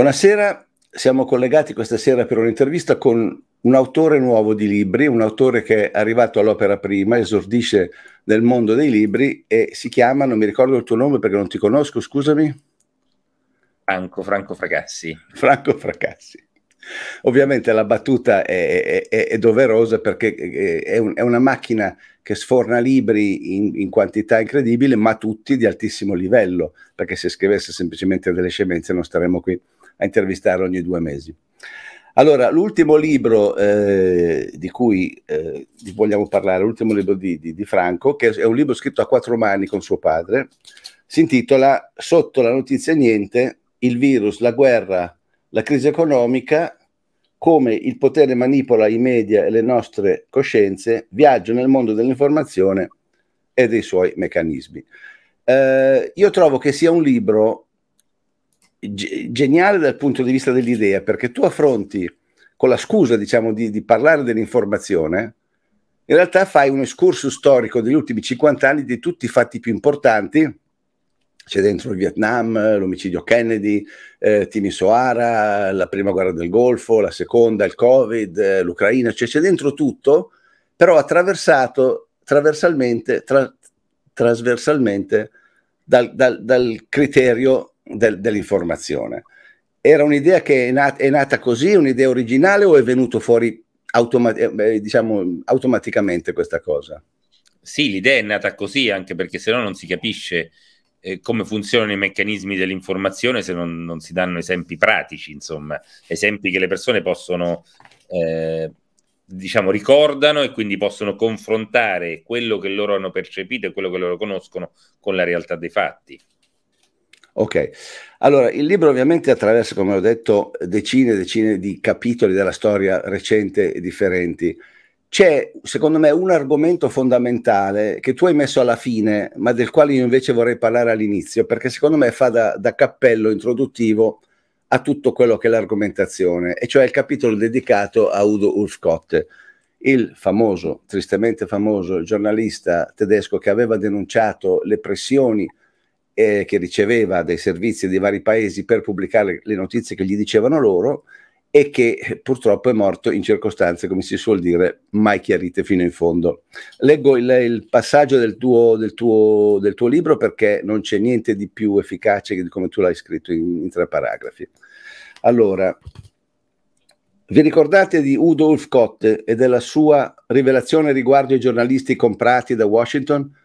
Buonasera, siamo collegati questa sera per un'intervista con un autore nuovo di libri, un autore che è arrivato all'opera prima, esordisce nel mondo dei libri e si chiama, non mi ricordo il tuo nome perché non ti conosco, scusami. Franco, Franco Fracassi. Franco Fracassi. Ovviamente la battuta è, è, è doverosa perché eh, è, un, è, una macchina che sforna libri in, in, quantità incredibile, ma tutti di altissimo livello, perché se scrivesse semplicemente delle scemenze non staremmo qui a intervistare ogni due mesi. Allora, l'ultimo libro eh, di cui eh, vogliamo parlare, l'ultimo libro di, di, di, Franco, che è un libro scritto a quattro mani con suo padre, si intitola Sotto la notizia niente, il virus, la guerra, la crisi economica, come il potere manipola i media e le nostre coscienze, viaggio nel mondo dell'informazione e dei suoi meccanismi. Eh, io trovo che sia un libro ge- geniale dal punto di vista dell'idea, perché tu affronti con la scusa, diciamo, di, di parlare dell'informazione, in realtà fai un escurso storico degli ultimi 50 anni di tutti i fatti più importanti, c'è dentro il Vietnam, l'omicidio Kennedy, eh, Timi Soara, la prima guerra del Golfo, la seconda, il Covid, eh, l'Ucraina, cioè c'è dentro tutto, però attraversato trasversalmente, tra, trasversalmente dal, dal, dal criterio del, dell'informazione. Era un'idea che è nata, è nata così, un'idea originale o è venuto fuori automa eh, diciamo, automaticamente questa cosa? Sì, l'idea è nata così anche perché se no non si capisce eh, come funzionano i meccanismi dell'informazione se non, non, si danno esempi pratici, insomma, esempi che le persone possono, eh, diciamo, ricordano e quindi possono confrontare quello che loro hanno percepito e quello che loro conoscono con la realtà dei fatti. Ok, allora il libro ovviamente attraversa, come ho detto, decine e decine di capitoli della storia recente e differenti. C'è, secondo me, un argomento fondamentale che tu hai messo alla fine, ma del quale io invece vorrei parlare all'inizio, perché secondo me fa da, da cappello introduttivo a tutto quello che è l'argomentazione, e cioè il capitolo dedicato a Udo Ulfkott, il famoso, tristemente famoso giornalista tedesco che aveva denunciato le pressioni eh, che riceveva dei servizi di vari paesi per pubblicare le notizie che gli dicevano loro e che eh, purtroppo è morto in circostanze, come si suol dire, mai chiarite fino in fondo. Leggo il, il passaggio del tuo, del, tuo, del tuo, libro perché non c'è niente di più efficace di come tu l'hai scritto in, in tre paragrafi. Allora, vi ricordate di Udolf Kotte e della sua rivelazione riguardo ai giornalisti comprati da Washington?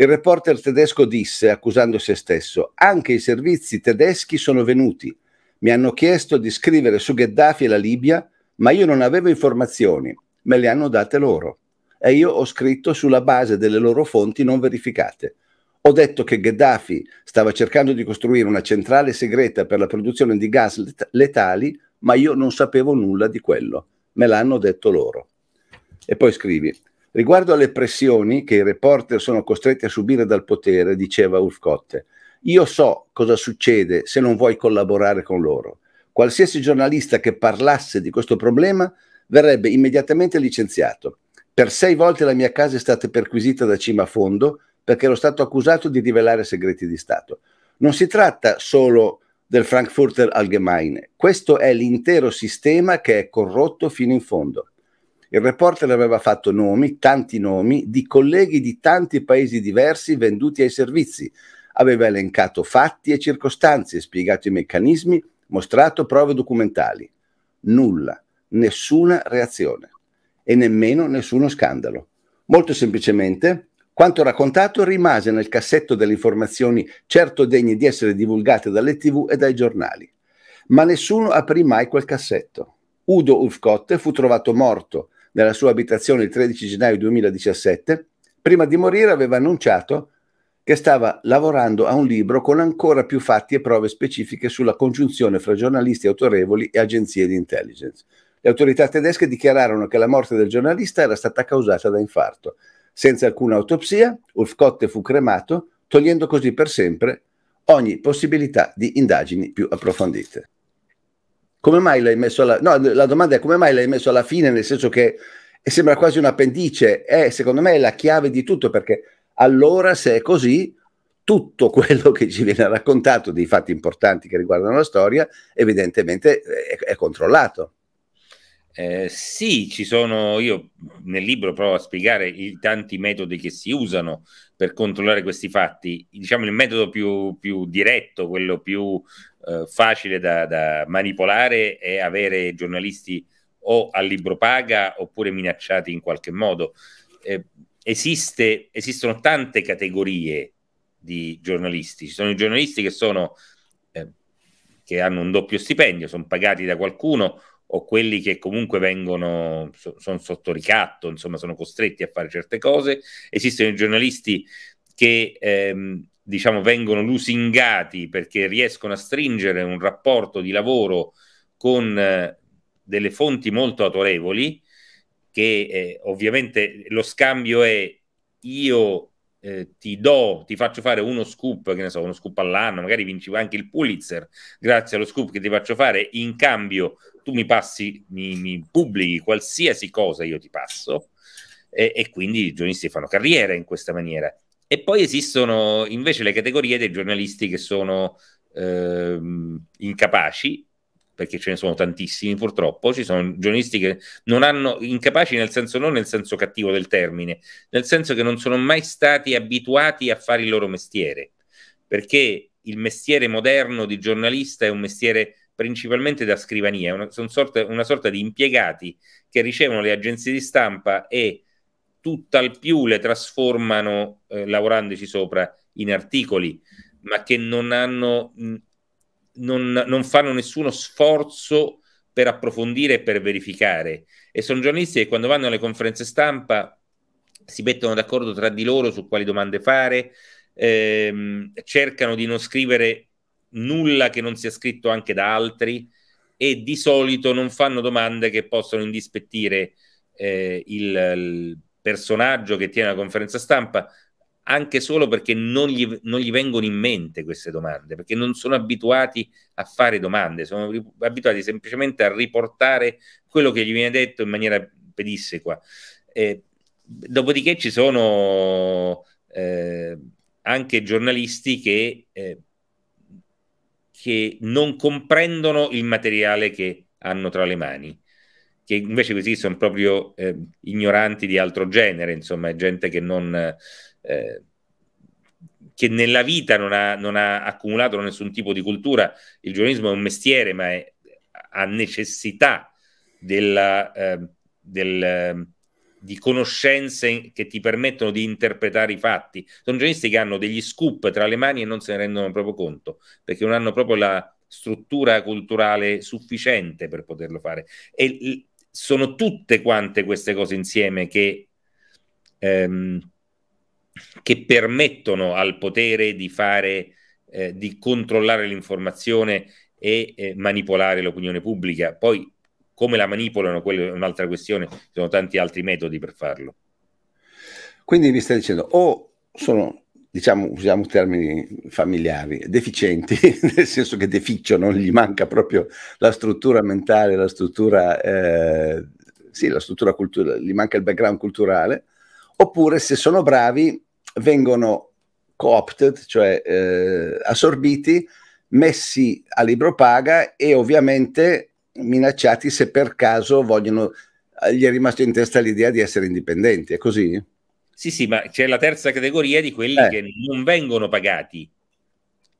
Il reporter tedesco disse, accusando se stesso, anche i servizi tedeschi sono venuti. Mi hanno chiesto di scrivere su Gheddafi e la Libia, ma io non avevo informazioni, me le hanno date loro. E io ho scritto sulla base delle loro fonti non verificate. Ho detto che Gheddafi stava cercando di costruire una centrale segreta per la produzione di gas letali, ma io non sapevo nulla di quello. Me l'hanno detto loro. E poi scrivi, Riguardo alle pressioni che i reporter sono costretti a subire dal potere, diceva Urcotte, io so cosa succede se non vuoi collaborare con loro. Qualsiasi giornalista che parlasse di questo problema verrebbe immediatamente licenziato. Per sei volte la mia casa è stata perquisita da cima a fondo perché ero stato accusato di rivelare segreti di Stato. Non si tratta solo del Frankfurter Allgemeine, questo è l'intero sistema che è corrotto fino in fondo. Il reporter aveva fatto nomi, tanti nomi, di colleghi di tanti paesi diversi venduti ai servizi. Aveva elencato fatti e circostanze, spiegato i meccanismi, mostrato prove documentali. Nulla, nessuna reazione e nemmeno nessuno scandalo. Molto semplicemente, quanto raccontato rimase nel cassetto delle informazioni certo degne di essere divulgate dalle tv e dai giornali. Ma nessuno aprì mai quel cassetto. Udo Ulfcotte fu trovato morto nella sua abitazione il 13 gennaio 2017, prima di morire aveva annunciato che stava lavorando a un libro con ancora più fatti e prove specifiche sulla congiunzione fra giornalisti autorevoli e agenzie di intelligence. Le autorità tedesche dichiararono che la morte del giornalista era stata causata da infarto. Senza alcuna autopsia, Ulf Kotte fu cremato, togliendo così per sempre ogni possibilità di indagini più approfondite. Come mai l'hai messo alla... No, la domanda è come mai l'hai messo alla fine, nel senso che sembra quasi un appendice. È, secondo me, è la chiave di tutto, perché allora, se è così, tutto quello che ci viene raccontato dei fatti importanti che riguardano la storia, evidentemente eh, è, è controllato. Eh, sì, ci sono, io nel libro provo a spiegare i tanti metodi che si usano per controllare questi fatti. Diciamo il metodo più, più diretto, quello più eh, facile da, da, manipolare è avere giornalisti o a libro paga oppure minacciati in qualche modo. Eh, esiste, esistono tante categorie di giornalisti. Ci sono i giornalisti che, sono, eh, che hanno un doppio stipendio, sono pagati da qualcuno o quelli che comunque vengono so, sono sotto ricatto, insomma, sono costretti a fare certe cose. Esistono i giornalisti che ehm, diciamo, vengono lusingati perché riescono a stringere un rapporto di lavoro con eh, delle fonti molto autorevoli, che eh, ovviamente lo scambio è io eh, ti do, ti faccio fare uno scoop, che ne so, uno scoop all'anno, magari vinci anche il Pulitzer, grazie allo scoop che ti faccio fare, in cambio tu mi passi, mi, mi pubblichi qualsiasi cosa io ti passo e, e quindi i giornalisti fanno carriera in questa maniera. E poi esistono invece le categorie dei giornalisti che sono eh, incapaci, perché ce ne sono tantissimi purtroppo, ci sono giornalisti che non hanno, incapaci nel senso non nel senso cattivo del termine, nel senso che non sono mai stati abituati a fare il loro mestiere, perché il mestiere moderno di giornalista è un mestiere principalmente da scrivania, una, sono una sorta di impiegati che ricevono le agenzie di stampa e tutt'al più le trasformano, eh, lavorandoci sopra, in articoli, ma che non hanno, mm, non, non fanno nessuno sforzo per approfondire e per verificare. E sono giornalisti che quando vanno alle conferenze stampa si mettono d'accordo tra di loro su quali domande fare, ehm, cercano di non scrivere nulla che non sia scritto anche da altri e di solito non fanno domande che possono indispettire eh, il, il, personaggio che tiene una conferenza stampa anche solo perché non gli, non gli, vengono in mente queste domande, perché non sono abituati a fare domande, sono abituati semplicemente a riportare quello che gli viene detto in maniera pedissequa. Eh, dopodiché ci sono eh, anche giornalisti che, eh, che non comprendono il materiale che hanno tra le mani che invece così sono proprio eh, ignoranti di altro genere, insomma, è gente che non... Eh, che nella vita non ha, non ha, accumulato nessun tipo di cultura. Il giornalismo è un mestiere, ma è, ha necessità della, eh, del, ehm, di conoscenze che ti permettono di interpretare i fatti. Sono giornalisti che hanno degli scoop tra le mani e non se ne rendono proprio conto, perché non hanno proprio la struttura culturale sufficiente per poterlo fare. E sono tutte quante queste cose insieme che, ehm, che permettono al potere di fare, eh, di controllare l'informazione e eh, manipolare l'opinione pubblica. Poi come la manipolano, quella è un'altra questione, ci sono tanti altri metodi per farlo. Quindi mi stai dicendo o sono diciamo, usiamo termini familiari, deficienti, nel senso che non gli manca proprio la struttura mentale, la struttura, eh, sì, la struttura culturale, gli manca il background culturale, oppure se sono bravi vengono co-opted, cioè eh, assorbiti, messi a libro paga e ovviamente minacciati se per caso vogliono, gli è rimasto in testa l'idea di essere indipendenti, è così? Sì, sì, ma c'è la terza categoria di quelli eh. che non vengono pagati.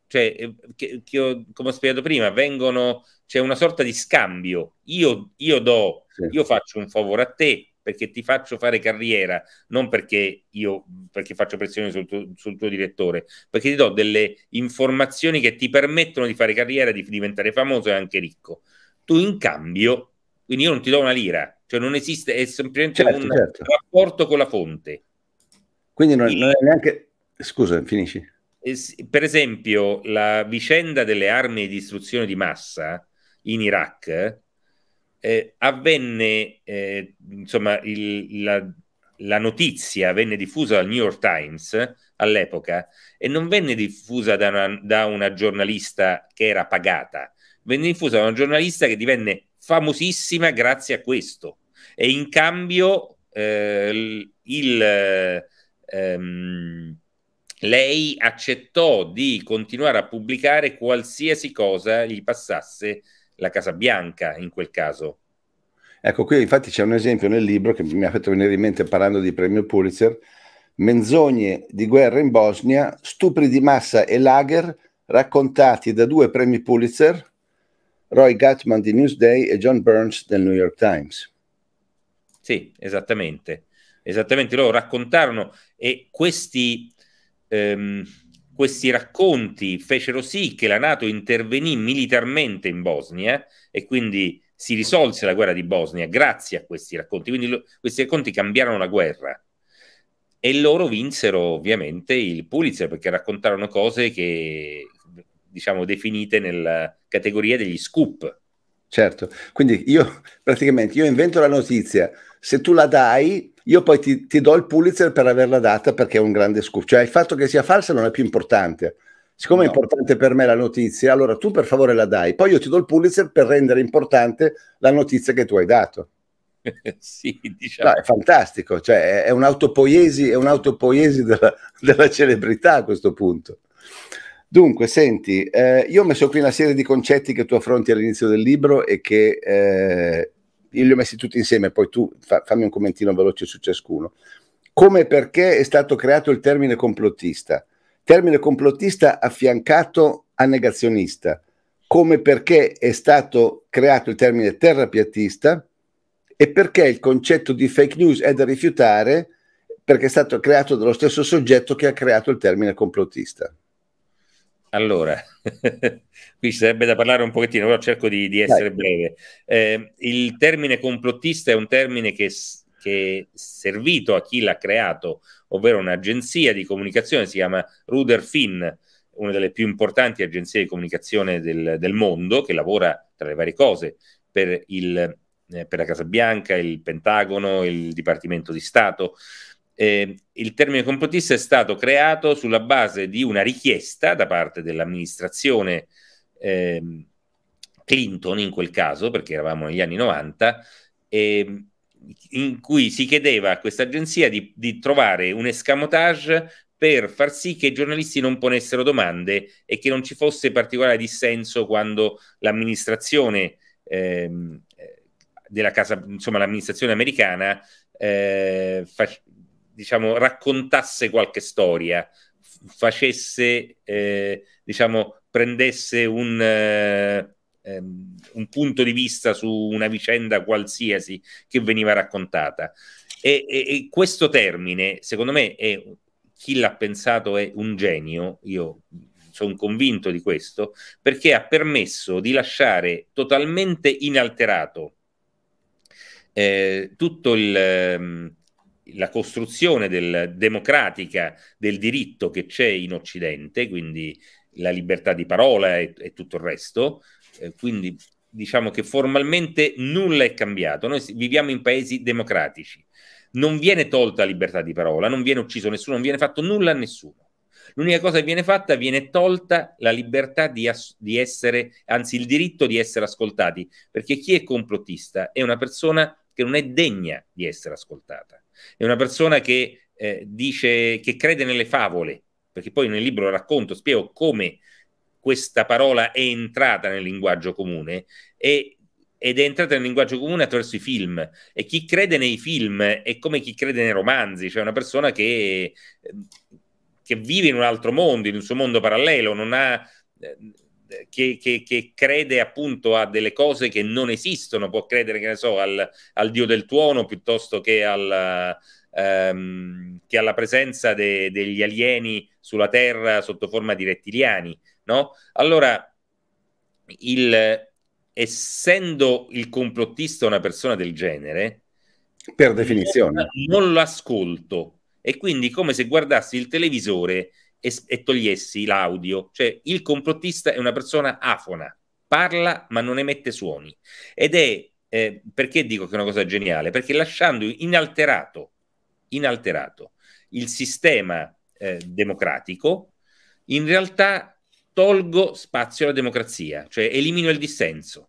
Cioè, eh, che, che ho, come ho spiegato prima, vengono, c'è una sorta di scambio. Io, io do, sì. io faccio un favore a te perché ti faccio fare carriera, non perché io perché faccio pressione sul tuo, sul tuo direttore, perché ti do delle informazioni che ti permettono di fare carriera, di diventare famoso e anche ricco. Tu in cambio, quindi io non ti do una lira, cioè non esiste, è semplicemente certo, un certo. rapporto con la fonte quindi non, non è neanche... Scusa, finisci. Eh, per esempio, la vicenda delle armi di distruzione di massa in Iraq eh, avvenne, eh, insomma, il, la, la notizia venne diffusa dal New York Times all'epoca e non venne diffusa da una, da una, giornalista che era pagata, venne diffusa da una giornalista che divenne famosissima grazie a questo e in cambio eh, il, ehm, lei accettò di continuare a pubblicare qualsiasi cosa gli passasse la Casa Bianca in quel caso. Ecco, qui infatti c'è un esempio nel libro che mi ha fatto venire in mente parlando di premio Pulitzer, menzogne di guerra in Bosnia, stupri di massa e lager raccontati da due premi Pulitzer, Roy Gutman di Newsday e John Burns del New York Times. Sì, esattamente. Esattamente, loro raccontarono e questi, ehm, questi racconti fecero sì che la Nato intervenì militarmente in Bosnia e quindi si risolse la guerra di Bosnia grazie a questi racconti. Quindi lo, questi racconti cambiarono la guerra e loro vinsero ovviamente il Pulitzer perché raccontarono cose che diciamo definite nella categoria degli scoop. Certo, quindi io praticamente io invento la notizia, se tu la dai, io poi ti, ti, do il Pulitzer per averla data perché è un grande scoop. Cioè il fatto che sia falsa non è più importante. Siccome no. è importante per me la notizia, allora tu per favore la dai, poi io ti do il Pulitzer per rendere importante la notizia che tu hai dato. sì, diciamo. No, è fantastico, cioè è, un'autopoiesi, è un'autopoiesi della, della celebrità a questo punto. Dunque, senti, eh, io ho messo qui una serie di concetti che tu affronti all'inizio del libro e che eh, io li ho messi tutti insieme, poi tu fa, fammi un commentino veloce su ciascuno. Come e perché è stato creato il termine complottista? Termine complottista affiancato a negazionista. Come e perché è stato creato il termine terrapiattista? E perché il concetto di fake news è da rifiutare perché è stato creato dallo stesso soggetto che ha creato il termine complottista? Allora, qui ci sarebbe da parlare un pochettino, però cerco di, di essere Dai. breve. Eh, il termine complottista è un termine che, che è servito a chi l'ha creato, ovvero un'agenzia di comunicazione, si chiama Ruder Finn, una delle più importanti agenzie di comunicazione del, del mondo, che lavora tra le varie cose per, il, eh, per la Casa Bianca, il Pentagono, il Dipartimento di Stato eh, il termine complottista è stato creato sulla base di una richiesta da parte dell'amministrazione eh, Clinton, in quel caso, perché eravamo negli anni 90, eh, in cui si chiedeva a questa agenzia di, di trovare un escamotage per far sì che i giornalisti non ponessero domande e che non ci fosse particolare dissenso quando l'amministrazione ehm, della casa, insomma, l'amministrazione americana eh, fa, diciamo, raccontasse qualche storia, facesse, eh, diciamo, prendesse un, eh, ehm, un, punto di vista su una vicenda qualsiasi che veniva raccontata. E, e, e questo termine, secondo me, è, chi l'ha pensato è un genio, io sono convinto di questo, perché ha permesso di lasciare totalmente inalterato eh, tutto il ehm, la costruzione del, democratica del diritto che c'è in Occidente, quindi la libertà di parola e, e tutto il resto, eh, quindi diciamo che formalmente nulla è cambiato, noi viviamo in paesi democratici, non viene tolta la libertà di parola, non viene ucciso nessuno, non viene fatto nulla a nessuno. L'unica cosa che viene fatta viene tolta la libertà di, di, essere, anzi il diritto di essere ascoltati, perché chi è complottista è una persona che non è degna di essere ascoltata è una persona che eh, dice che crede nelle favole, perché poi nel libro racconto, spiego come questa parola è entrata nel linguaggio comune e, ed è entrata nel linguaggio comune attraverso i film e chi crede nei film è come chi crede nei romanzi, cioè una persona che, eh, che vive in un altro mondo, in un suo mondo parallelo, non ha... Eh, che, che, che, crede appunto a delle cose che non esistono, può credere, che ne so, al, al dio del tuono piuttosto che, al, ehm, che alla presenza de, degli alieni sulla Terra sotto forma di rettiliani, no? Allora, il, essendo il complottista una persona del genere, per definizione, non, non ascolto. e quindi come se guardassi il televisore e, e togliessi l'audio. Cioè, il complottista è una persona afona, parla ma non emette suoni. Ed è eh, perché dico che è una cosa geniale? Perché lasciando inalterato, inalterato il sistema eh, democratico, in realtà tolgo spazio alla democrazia, cioè elimino il dissenso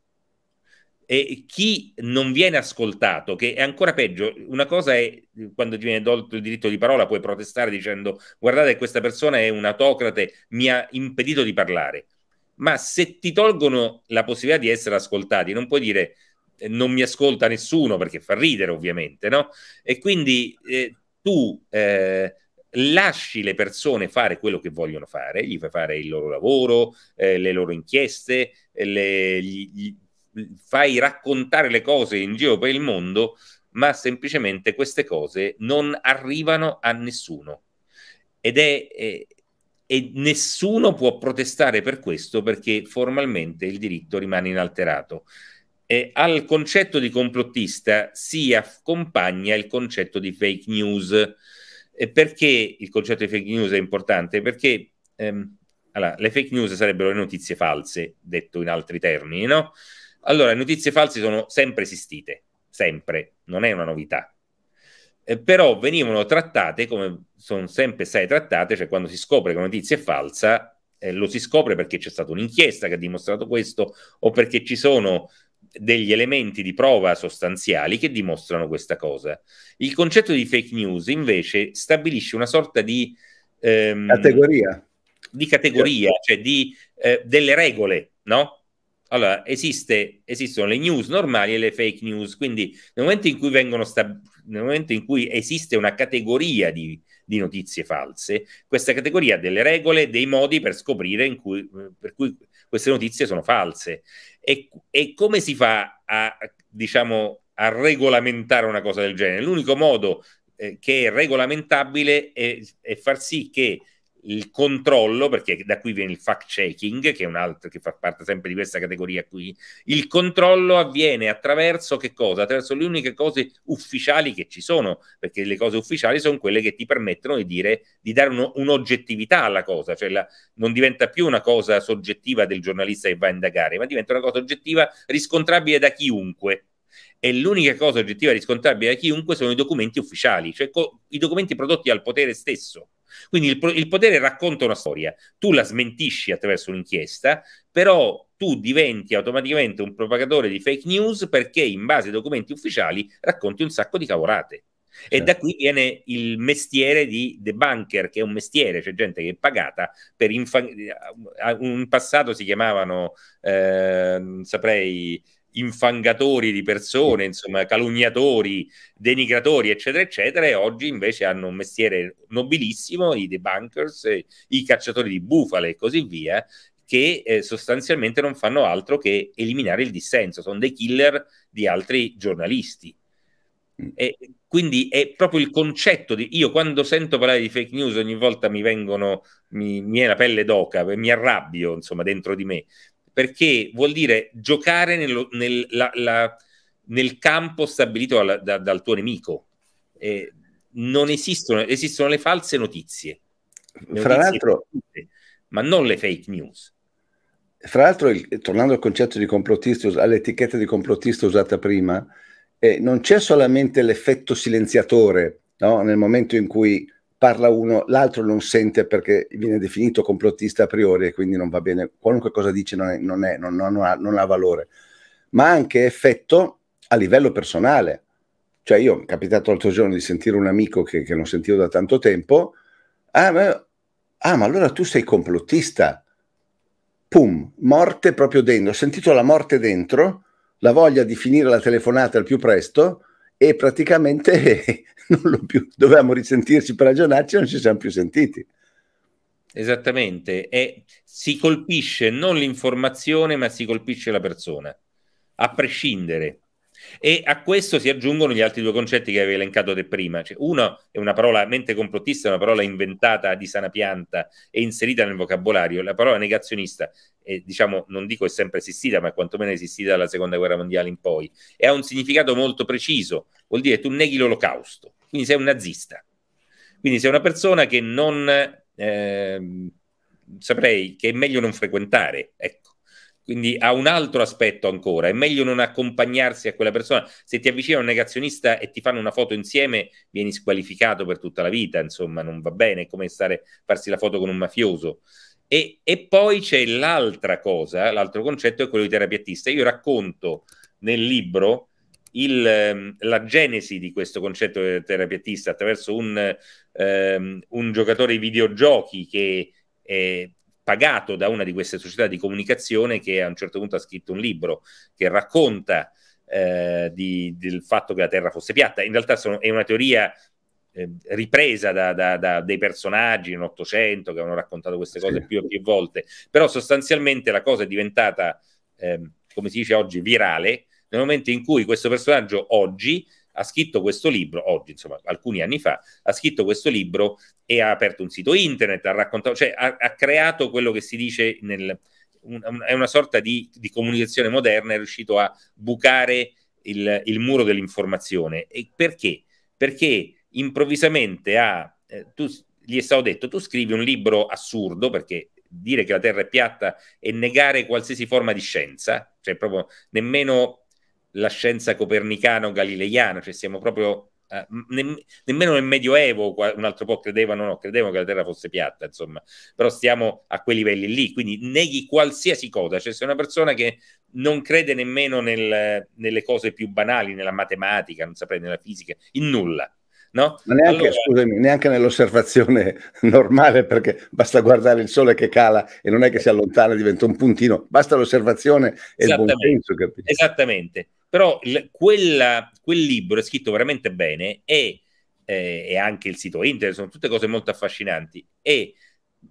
e chi non viene ascoltato, che è ancora peggio, una cosa è quando ti viene tolto il diritto di parola, puoi protestare dicendo guardate questa persona è un autocrate, mi ha impedito di parlare, ma se ti tolgono la possibilità di essere ascoltati, non puoi dire eh, non mi ascolta nessuno perché fa ridere ovviamente, no? E quindi eh, tu eh, lasci le persone fare quello che vogliono fare, gli fai fare il loro lavoro, eh, le loro inchieste, eh, le, gli, gli, fai raccontare le cose in giro per il mondo, ma semplicemente queste cose non arrivano a nessuno. Ed è, è e nessuno può protestare per questo perché formalmente il diritto rimane inalterato. E al concetto di complottista si accompagna il concetto di fake news. E perché il concetto di fake news è importante? Perché ehm, allora, le fake news sarebbero le notizie false, detto in altri termini, no? Allora, notizie false sono sempre esistite, sempre, non è una novità. Eh, però venivano trattate come sono sempre state trattate, cioè quando si scopre che una notizia è falsa, eh, lo si scopre perché c'è stata un'inchiesta che ha dimostrato questo o perché ci sono degli elementi di prova sostanziali che dimostrano questa cosa. Il concetto di fake news invece stabilisce una sorta di ehm, categoria, di categoria, cioè di, eh, delle regole, no? Allora, esiste, esistono le news normali e le fake news, quindi nel momento in cui, stab- nel momento in cui esiste una categoria di, di, notizie false, questa categoria ha delle regole, dei modi per scoprire cui, per cui queste notizie sono false. E, e come si fa a, diciamo, a, regolamentare una cosa del genere? L'unico modo eh, che è regolamentabile è, è far sì che il controllo, perché da qui viene il fact checking, che è un altro che fa parte sempre di questa categoria qui, il controllo avviene attraverso che cosa? Attraverso le uniche cose ufficiali che ci sono, perché le cose ufficiali sono quelle che ti permettono di dire, di dare un, un'oggettività alla cosa, cioè la, non diventa più una cosa soggettiva del giornalista che va a indagare, ma diventa una cosa oggettiva riscontrabile da chiunque e l'unica cosa oggettiva riscontrabile da chiunque sono i documenti ufficiali, cioè co- i documenti prodotti dal potere stesso. Quindi il, il potere racconta una storia, tu la smentisci attraverso un'inchiesta, però tu diventi automaticamente un propagatore di fake news perché in base ai documenti ufficiali racconti un sacco di cavolate. Certo. E da certo. qui viene il mestiere di debunker, che è un mestiere, c'è gente che è pagata per infa- un passato si chiamavano, eh, saprei, infangatori di persone, insomma, calunniatori, denigratori, eccetera, eccetera, e oggi invece hanno un mestiere nobilissimo, i debunkers, eh, i cacciatori di bufale e così via, che eh, sostanzialmente non fanno altro che eliminare il dissenso, sono dei killer di altri giornalisti. Mm. E quindi è proprio il concetto di io quando sento parlare di fake news ogni volta mi vengono mi, mi è la pelle d'oca mi arrabbio insomma dentro di me perché vuol dire giocare nello, nel, la, la, nel, campo stabilito al, da, dal tuo nemico. Eh, non esistono, esistono le false notizie. Le fra l'altro, ma non le fake news. Fra l'altro, tornando al concetto di complottista, all'etichetta di complottista usata prima, eh, non c'è solamente l'effetto silenziatore no? nel momento in cui parla uno, l'altro non sente perché viene definito complottista a priori e quindi non va bene, qualunque cosa dice non, è, non, è, non, non ha, ha, valore, ma anche effetto a livello personale. Cioè io mi è capitato l'altro giorno di sentire un amico che, che non sentivo da tanto tempo, ah ma, ah ma, allora tu sei complottista, pum, morte proprio dentro, ho sentito la morte dentro, la voglia di finire la telefonata al più presto, e praticamente non l'ho più, dovevamo risentirci per ragionarci, non ci siamo più sentiti. Esattamente, e si colpisce non l'informazione, ma si colpisce la persona, a prescindere. E a questo si aggiungono gli altri due concetti che avevi elencato te prima. Cioè, uno è una parola mente complottista, una parola inventata di sana pianta e inserita nel vocabolario. La parola negazionista, è, diciamo, non dico è sempre esistita, ma quantomeno è esistita dalla seconda guerra mondiale in poi, e ha un significato molto preciso. Vuol dire tu neghi l'olocausto, quindi sei un nazista. Quindi sei una persona che non eh, saprei che è meglio non frequentare. Ecco. Quindi ha un altro aspetto ancora, è meglio non accompagnarsi a quella persona. Se ti avvicina un negazionista e ti fanno una foto insieme, vieni squalificato per tutta la vita, insomma, non va bene, è come stare, farsi la foto con un mafioso. E, e poi c'è l'altra cosa, l'altro concetto è quello di terapiatista, Io racconto nel libro il, ehm, la genesi di questo concetto di terapiatista attraverso un, ehm, un giocatore di videogiochi che eh, pagato da una di queste società di comunicazione che a un certo punto ha scritto un libro che racconta eh, di, del fatto che la Terra fosse piatta. In realtà sono, è una teoria eh, ripresa da, da, da, dei personaggi nell'Ottocento che hanno raccontato queste cose sì. più e più volte, però sostanzialmente la cosa è diventata, eh, come si dice oggi, virale nel momento in cui questo personaggio oggi ha scritto questo libro, oggi insomma, alcuni anni fa, ha scritto questo libro e ha aperto un sito internet, ha raccontato, cioè ha, ha creato quello che si dice nel... Un, un, è una sorta di, di, comunicazione moderna, è riuscito a bucare il, il muro dell'informazione. E perché? Perché improvvisamente ha... Eh, tu, gli è stato detto, tu scrivi un libro assurdo, perché dire che la Terra è piatta e negare qualsiasi forma di scienza, cioè proprio nemmeno la scienza copernicano-galileiana, cioè siamo proprio Uh, eh, ne, nemmeno nel Medioevo un altro po' credevano, no, credevano che la Terra fosse piatta, insomma, però stiamo a quei livelli lì, quindi neghi qualsiasi cosa, cioè sei una persona che non crede nemmeno nel, nelle cose più banali, nella matematica, non saprei, nella fisica, in nulla. No? Ma neanche, allora... scusami, neanche nell'osservazione normale, perché basta guardare il sole che cala e non è che si allontana, diventa un puntino, basta l'osservazione e il buon senso. Esattamente però il, quella, quel libro è scritto veramente bene e, eh, e, anche il sito internet, sono tutte cose molto affascinanti. E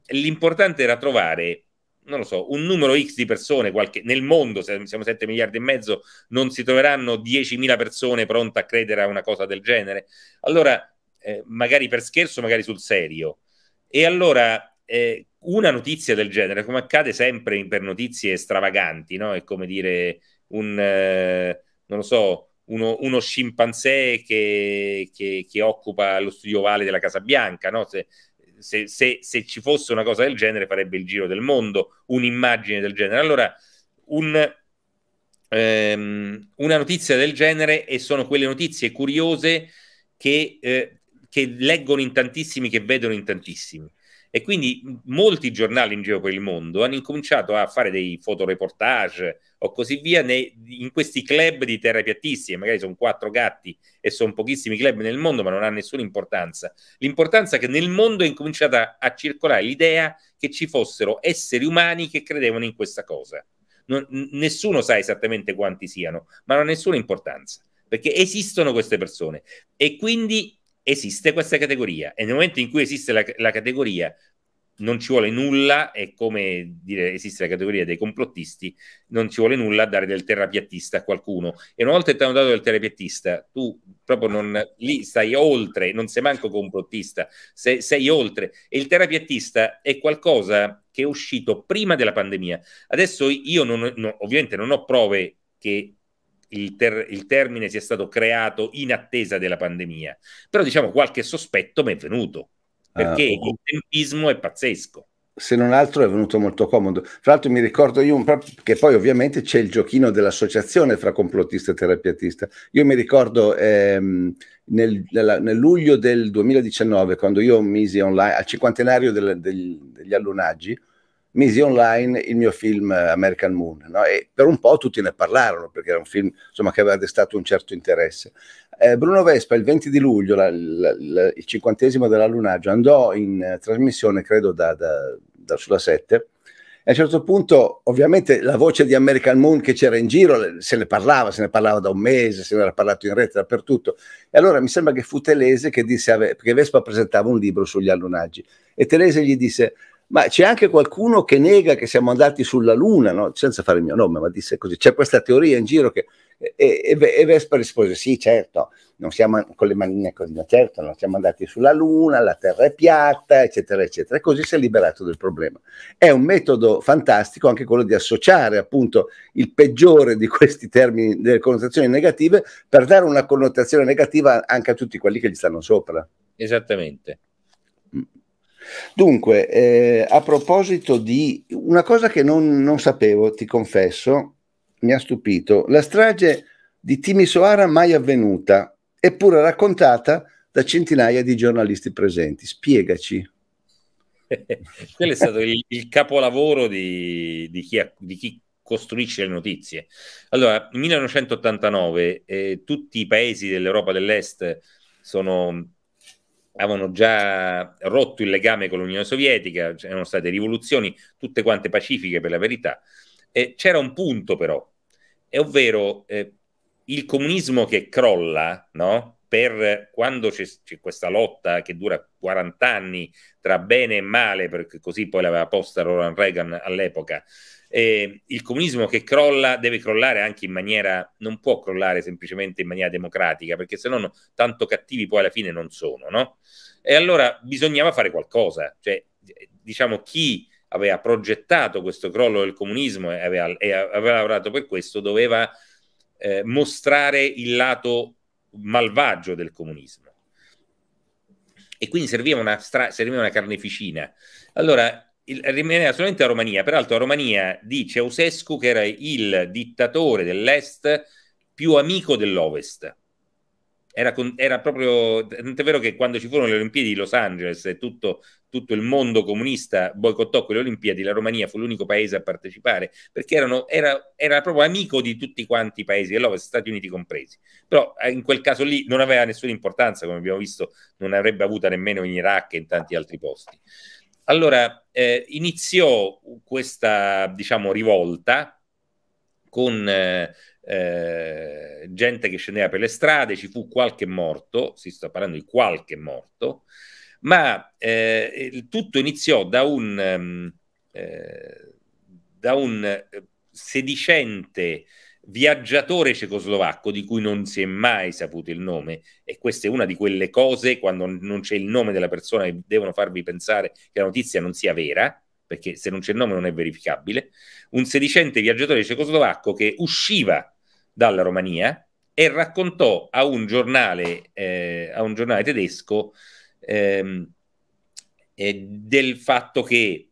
l'importante era trovare, non lo so, un numero X di persone, qualche, nel mondo, se siamo 7 miliardi e mezzo, non si troveranno 10.000 persone pronte a credere a una cosa del genere. Allora, eh, magari per scherzo, magari sul serio. E allora eh, una notizia del genere, come accade sempre per notizie stravaganti, no? è come dire un, eh, non lo so, uno, uno scimpanzé che, che, che, occupa lo studio ovale della Casa Bianca, no? Se, se, se, se, ci fosse una cosa del genere farebbe il giro del mondo, un'immagine del genere. Allora, un, ehm, una notizia del genere e sono quelle notizie curiose che, eh, che leggono in tantissimi, che vedono in tantissimi. E quindi molti giornali in giro per il mondo hanno incominciato a fare dei fotoreportage o così via nei, in questi club di terapiattisti. piattissime, magari sono quattro gatti e sono pochissimi club nel mondo, ma non ha nessuna importanza. L'importanza è che nel mondo è incominciata a circolare l'idea che ci fossero esseri umani che credevano in questa cosa. Non, nessuno sa esattamente quanti siano, ma non ha nessuna importanza perché esistono queste persone e quindi esiste questa categoria e nel momento in cui esiste la, la categoria non ci vuole nulla, è come dire esiste la categoria dei complottisti, non ci vuole nulla a dare del terapiattista a qualcuno. E una volta che ti hanno dato del terapiattista, tu proprio non, lì stai oltre, non sei manco complottista, sei, sei oltre. E il terapiattista è qualcosa che è uscito prima della pandemia. Adesso io non, no, ovviamente non ho prove che il, ter- il, termine sia stato creato in attesa della pandemia, però diciamo qualche sospetto mi è venuto, ah, perché ah, il tempismo è pazzesco. Se non altro è venuto molto comodo. Tra l'altro mi ricordo io un pro- che poi ovviamente c'è il giochino dell'associazione fra complottista e terapeutista. Io mi ricordo ehm, nel, nella, nel, luglio del 2019, quando io misi online al cinquantenario del, del, degli allunaggi, misi online il mio film eh, American Moon no? e per un po' tutti ne parlarono perché era un film insomma, che aveva destato un certo interesse. Eh, Bruno Vespa il 20 di luglio, la, la, la, il cinquantesimo dell'allunaggio, andò in eh, trasmissione credo da, da, da sulla 7 a un certo punto, ovviamente, la voce di American Moon che c'era in giro se ne parlava, se ne parlava da un mese, se ne era parlato in rete dappertutto. E allora mi sembra che fu Telese che disse, perché Vespa presentava un libro sugli allunaggi, e Telese gli disse: ma c'è anche qualcuno che nega che siamo andati sulla Luna, no? senza fare il mio nome, ma disse così, c'è questa teoria in giro che... E, e, e Vespa rispose, sì, certo, non siamo con le manine così, no, certo, non siamo andati sulla Luna, la Terra è piatta, eccetera, eccetera. E così si è liberato del problema. È un metodo fantastico anche quello di associare appunto il peggiore di questi termini delle connotazioni negative per dare una connotazione negativa anche a tutti quelli che gli stanno sopra. Esattamente. Dunque, eh, a proposito di una cosa che non, non, sapevo, ti confesso, mi ha stupito, la strage di Timi Timisoara mai avvenuta, eppure raccontata da centinaia di giornalisti presenti. Spiegaci. Quello è stato il, il capolavoro di, di, chi, di chi costruisce le notizie. Allora, 1989 eh, tutti i paesi dell'Europa dell'Est sono avevano già rotto il legame con l'Unione Sovietica, c'erano state rivoluzioni, tutte quante pacifiche per la verità. Eh, c'era un punto però, e ovvero eh, il comunismo che crolla, no? per quando c'è, questa lotta che dura 40 anni tra bene e male, perché così poi l'aveva posta Ronald Reagan all'epoca, eh, il comunismo che crolla deve crollare anche in maniera, non può crollare semplicemente in maniera democratica, perché se no tanto cattivi poi alla fine non sono, no? E allora bisognava fare qualcosa, cioè diciamo chi aveva progettato questo crollo del comunismo e aveva, e aveva lavorato per questo doveva eh, mostrare il lato malvagio del comunismo. E quindi serviva una, stra- serviva una carneficina. Allora, il, rimaneva solamente la Romania. Peraltro la Romania di Ceausescu, che era il dittatore dell'Est più amico dell'Ovest. Era, con, era proprio, tant'è vero che quando ci furono le Olimpiadi di Los Angeles tutto, tutto il mondo comunista boicottò quelle Olimpiadi, la Romania fu l'unico paese a partecipare perché erano, era, era proprio amico di tutti quanti i paesi dell'Ovest, Stati Uniti compresi. Però eh, in quel caso lì non aveva nessuna importanza, come abbiamo visto, non avrebbe avuta nemmeno in Iraq e in tanti altri posti. Allora eh, iniziò questa, diciamo, rivolta con eh, eh, gente che scendeva per le strade, ci fu qualche morto, si sta parlando di qualche morto, ma eh, tutto iniziò da un, ehm, eh, da un eh, sedicente viaggiatore cecoslovacco di cui non si è mai saputo il nome e questa è una di quelle cose quando non c'è il nome della persona che devono farvi pensare che la notizia non sia vera perché se non c'è il nome non è verificabile un sedicente viaggiatore cecoslovacco che usciva dalla Romania e raccontò a un giornale, eh, a un giornale tedesco ehm, eh, del fatto che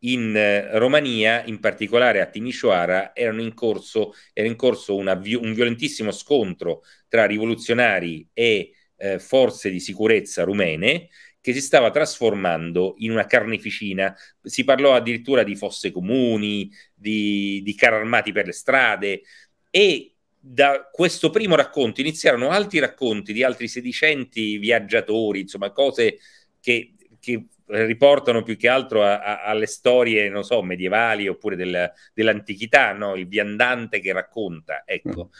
in eh, Romania, in particolare a Timisoara, erano in corso, era in corso una, un violentissimo scontro tra rivoluzionari e eh, forze di sicurezza rumene che si stava trasformando in una carneficina. Si parlò addirittura di fosse comuni, di, di carri armati per le strade e da questo primo racconto iniziarono altri racconti di altri sedicenti viaggiatori, insomma cose che, che riportano più che altro a, a, alle storie, non so, medievali oppure del, dell'antichità, no? il viandante che racconta, ecco,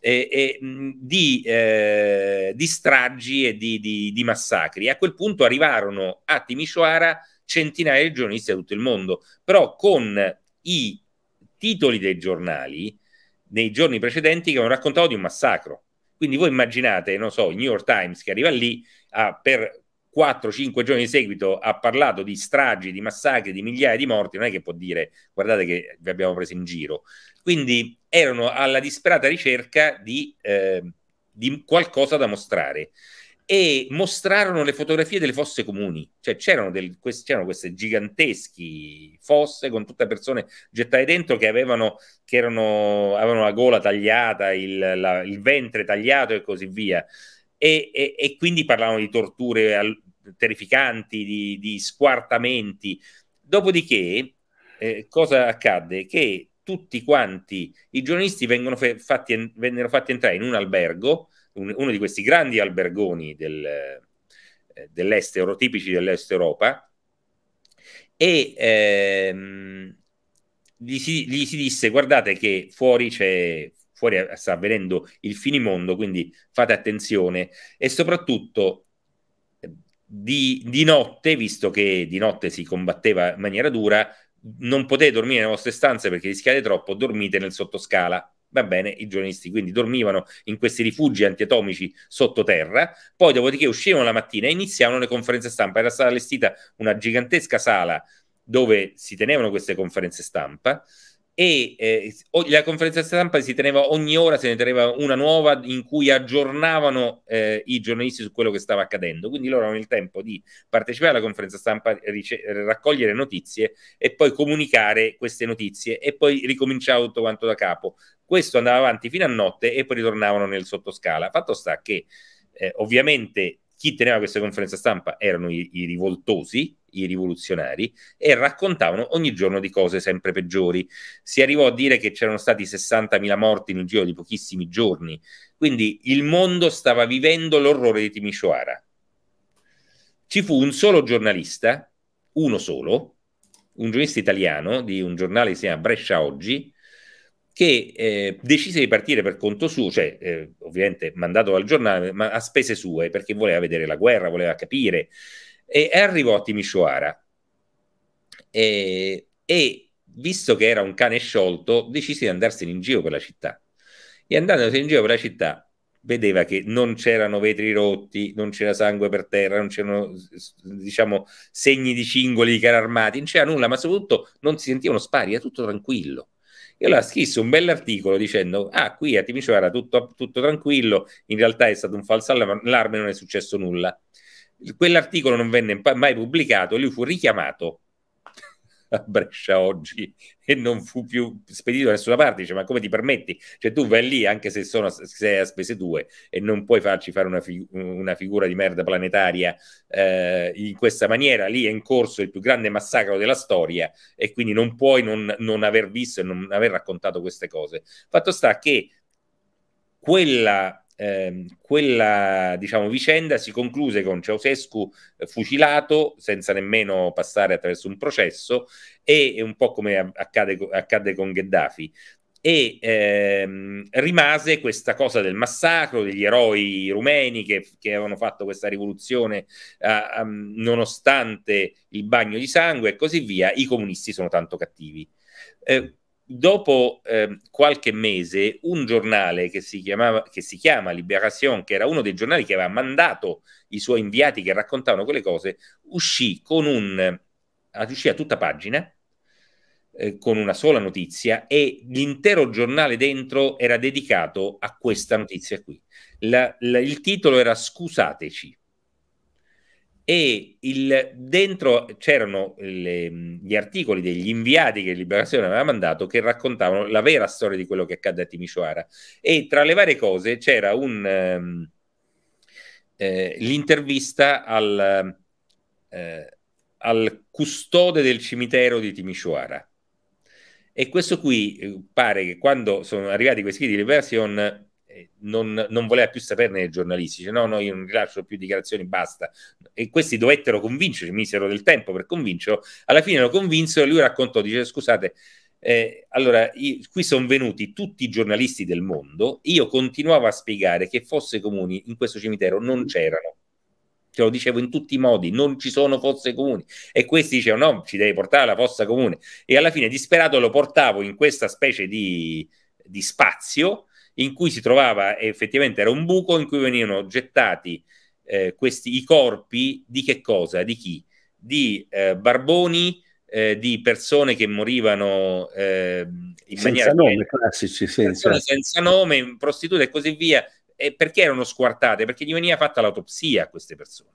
e, e, di, eh, di, stragi e di, di, di, massacri. A quel punto arrivarono a Timisoara centinaia di giornalisti da tutto il mondo, però con i titoli dei giornali nei giorni precedenti che avevano raccontato di un massacro. Quindi voi immaginate, non so, il New York Times che arriva lì a, per 4-5 giorni di seguito ha parlato di stragi, di massacri, di migliaia di morti, non è che può dire guardate che vi abbiamo preso in giro. Quindi erano alla disperata ricerca di, eh, di qualcosa da mostrare e mostrarono le fotografie delle fosse comuni, cioè c'erano, del, quest, c'erano queste giganteschi fosse con tutte persone gettate dentro che, avevano, che erano, avevano la gola tagliata, il, la, il, ventre tagliato e così via. E, e, e quindi parlavano di torture al, terrificanti, di, di, squartamenti. Dopodiché, eh, cosa accadde? Che tutti quanti i giornalisti fe- fatti vennero fatti entrare in un albergo un, uno di questi grandi albergoni del, eh, dell'est, tipici dell'est Europa, e ehm, gli, si, gli, si, disse guardate che fuori c'è fuori sta avvenendo il finimondo quindi fate attenzione e soprattutto eh, di, di, notte visto che di notte si combatteva in maniera dura non potete dormire nelle vostre stanze perché rischiate troppo dormite nel sottoscala va bene, i giornalisti quindi dormivano in questi rifugi antiatomici sottoterra, poi dopodiché uscivano la mattina e iniziavano le conferenze stampa, era stata allestita una gigantesca sala dove si tenevano queste conferenze stampa, e eh, la conferenza stampa si teneva ogni ora, se ne teneva una nuova in cui aggiornavano eh, i giornalisti su quello che stava accadendo. Quindi loro avevano il tempo di partecipare alla conferenza stampa, rice- raccogliere notizie e poi comunicare queste notizie e poi ricominciava tutto quanto da capo. Questo andava avanti fino a notte e poi ritornavano nel sottoscala. Fatto sta che eh, ovviamente chi teneva queste conferenze stampa erano i, i, rivoltosi, i rivoluzionari, e raccontavano ogni giorno di cose sempre peggiori. Si arrivò a dire che c'erano stati 60.000 morti in un giro di pochissimi giorni, quindi il mondo stava vivendo l'orrore di Timisoara. Ci fu un solo giornalista, uno solo, un giornalista italiano di un giornale che si chiama Brescia Oggi, che eh, decise di partire per conto suo, cioè eh, ovviamente mandato dal giornale, ma a spese sue, perché voleva vedere la guerra, voleva capire, e, e arrivò a Timisoara. E, e, visto che era un cane sciolto, decise di andarsene in giro per la città. E andandosene in giro per la città, vedeva che non c'erano vetri rotti, non c'era sangue per terra, non c'erano diciamo, segni di cingoli di carri armati, non c'era nulla, ma soprattutto non si sentivano spari, era tutto tranquillo e allora scrisse un bell'articolo dicendo, ah qui a Timisoara era tutto, tutto tranquillo, in realtà è stato un falso allarme, non è successo nulla. Quell'articolo non venne mai pubblicato, lui fu richiamato a Brescia oggi e non fu più spedito da nessuna parte. Dice, ma come ti permetti? Cioè, tu vai lì anche se sono sei a spese tue e non puoi farci fare una, fig- una figura di merda planetaria eh, in questa maniera. Lì è in corso il più grande massacro della storia e quindi non puoi non, non aver visto e non aver raccontato queste cose. Fatto sta che quella Ehm, quella diciamo, vicenda si concluse con Ceausescu eh, fucilato senza nemmeno passare attraverso un processo e un po' come accade, accade con Gheddafi e ehm, rimase questa cosa del massacro degli eroi rumeni che, che avevano fatto questa rivoluzione eh, um, nonostante il bagno di sangue e così via, i comunisti sono tanto cattivi. Eh, dopo eh, qualche mese un giornale che si, chiamava, che si chiama Liberación, che era uno dei giornali che aveva mandato i suoi inviati che raccontavano quelle cose, uscì con un... Eh, uscì a tutta pagina eh, con una sola notizia e l'intero giornale dentro era dedicato a questa notizia qui. La, la, il titolo era Scusateci e il, dentro c'erano le, gli articoli degli inviati che Liberazione aveva mandato che raccontavano la vera storia di quello che accadde a Timisoara e tra le varie cose c'era un, ehm, eh, l'intervista al, eh, al, custode del cimitero di Timisoara e questo qui eh, pare che quando sono arrivati questi di Liberazione eh, non, non, voleva più saperne dei giornalisti, dice no, no, io non rilascio più dichiarazioni, basta. E questi dovettero convincere, misero del tempo per convincerlo, alla fine lo convinsero e lui raccontò, dice scusate, eh, allora, io, qui sono venuti tutti i giornalisti del mondo, io continuavo a spiegare che fosse comuni in questo cimitero non c'erano. Te lo dicevo in tutti i modi, non ci sono fosse comuni. E questi dicevano: no, ci devi portare la fossa comune. E alla fine, disperato, lo portavo in questa specie di, di spazio in cui si trovava effettivamente era un buco in cui venivano gettati eh, questi, i corpi di che cosa? Di chi? Di eh, barboni, eh, di persone che morivano ehm, in senza maniera... Nome, classici, senza. Certo. senza nome, prostitute e così via. E perché erano squartate? Perché gli veniva fatta l'autopsia a queste persone.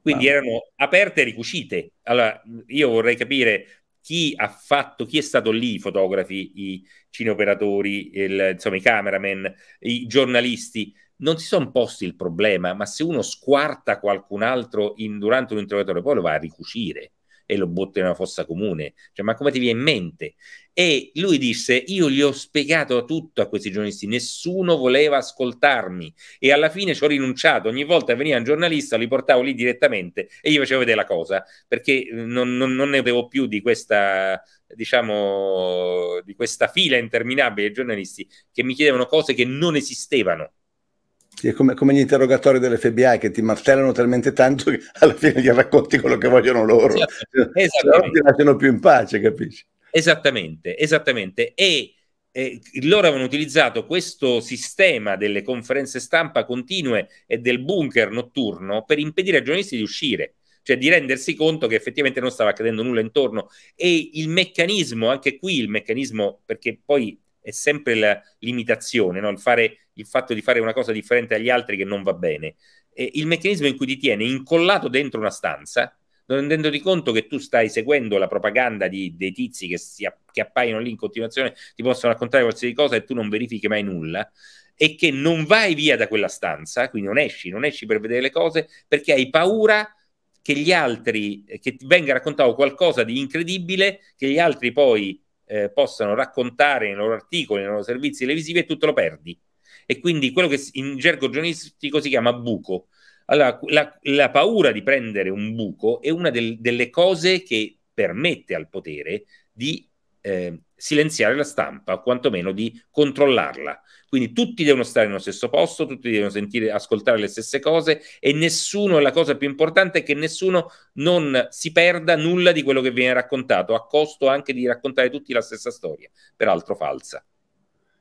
Quindi erano aperte e ricucite. Allora, io vorrei capire chi ha fatto, chi è stato lì, i fotografi, i cineoperatori, il, insomma i cameraman, i giornalisti, non si sono posti il problema, ma se uno squarta qualcun altro in, durante un interrogatorio poi lo va a ricucire e lo butto in una fossa comune. Cioè, ma come ti viene in mente? E lui disse, io gli ho spiegato tutto a questi giornalisti, nessuno voleva ascoltarmi e alla fine ci ho rinunciato, ogni volta che veniva un giornalista, li portavo lì direttamente e gli facevo vedere la cosa, perché eh, non, non, non ne avevo più di questa diciamo, di questa fila interminabile di giornalisti che mi chiedevano cose che non esistevano. Sì, è come, come gli interrogatori dell'FBI che ti martellano talmente tanto che alla fine gli racconti quello che vogliono loro. Esatto. Non ti lasciano più in pace, capisci? Esattamente, esattamente. E eh, loro avevano utilizzato questo sistema delle conferenze stampa continue e del bunker notturno per impedire ai giornalisti di uscire, cioè di rendersi conto che effettivamente non stava accadendo nulla intorno. E il meccanismo, anche qui il meccanismo, perché poi è sempre la limitazione, no? il fare il fatto di fare una cosa differente agli altri che non va bene. Eh, il meccanismo in cui ti tiene incollato dentro una stanza, non rendendoti conto che tu stai seguendo la propaganda di, dei tizi che, si, che appaiono lì in continuazione, ti possono raccontare qualsiasi cosa e tu non verifichi mai nulla e che non vai via da quella stanza, quindi non esci, non esci per vedere le cose perché hai paura che gli altri, eh, che ti venga raccontato qualcosa di incredibile, che gli altri poi eh, possano raccontare nei loro articoli, nei loro servizi televisivi e tu te lo perdi e quindi quello che in gergo giornalistico si chiama buco. Allora, la, la paura di prendere un buco è una del, delle cose che permette al potere di eh, silenziare la stampa, o quantomeno di controllarla. Quindi tutti devono stare nello stesso posto, tutti devono sentire, ascoltare le stesse cose e nessuno, la cosa più importante è che nessuno non si perda nulla di quello che viene raccontato, a costo anche di raccontare tutti la stessa storia, peraltro falsa.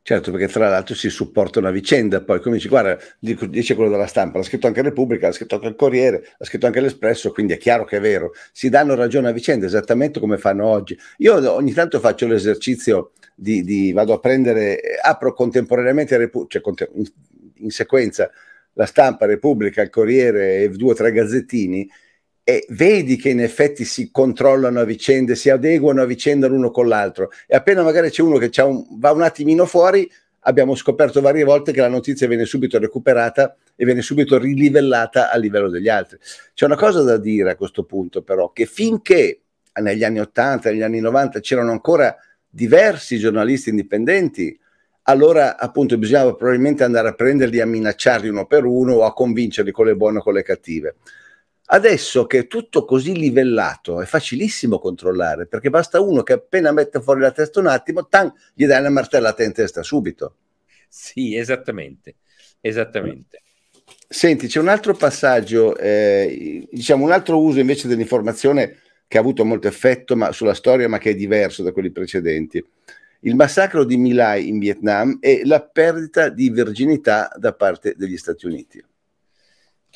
Certo, perché tra l'altro si supportano a vicenda, poi come dici, guarda, dice quello della stampa, l'ha scritto anche Repubblica, l'ha scritto anche il Corriere, l'ha scritto anche l'Espresso, quindi è chiaro che è vero, si danno ragione a vicenda, esattamente come fanno oggi. Io ogni tanto faccio l'esercizio di, di vado a prendere, eh, apro contemporaneamente, Repu- cioè in, in sequenza, la stampa, Repubblica, il Corriere e due o tre gazzettini, e vedi che in effetti si controllano a vicenda, si adeguano a vicenda l'uno con l'altro. E appena magari c'è uno che un, va un attimino fuori, abbiamo scoperto varie volte che la notizia viene subito recuperata e viene subito rilivellata a livello degli altri. C'è una cosa da dire a questo punto, però, che finché negli anni 80, negli anni 90 c'erano ancora diversi giornalisti indipendenti, allora appunto bisognava probabilmente andare a prenderli a minacciarli uno per uno o a convincerli con le buone o con le cattive. Adesso che è tutto così livellato, è facilissimo controllare, perché basta uno che appena mette fuori la testa un attimo, tan, gli dai una martellata in testa subito. Sì, esattamente, esattamente. Senti, c'è un altro passaggio, eh, diciamo un altro uso invece dell'informazione che ha avuto molto effetto ma, sulla storia, ma che è diverso da quelli precedenti. Il massacro di Milai in Vietnam e la perdita di virginità da parte degli Stati Uniti.